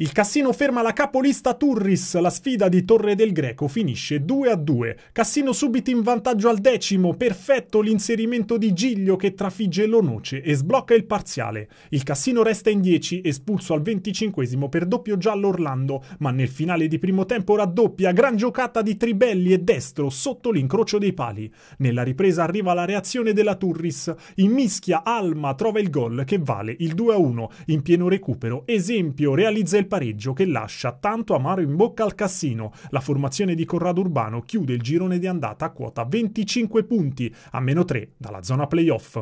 Il Cassino ferma la capolista Turris, la sfida di Torre del Greco finisce 2 a 2. Cassino subito in vantaggio al decimo, perfetto l'inserimento di Giglio che trafigge Lonoce e sblocca il parziale. Il Cassino resta in 10, espulso al 25 per doppio giallo Orlando, ma nel finale di primo tempo raddoppia, gran giocata di Tribelli e Destro sotto l'incrocio dei pali. Nella ripresa arriva la reazione della Turris, in mischia Alma trova il gol che vale il 2 a 1, in pieno recupero, esempio realizza il pareggio che lascia tanto amaro in bocca al Cassino. La formazione di Corrado Urbano chiude il girone di andata a quota 25 punti, a meno 3 dalla zona playoff.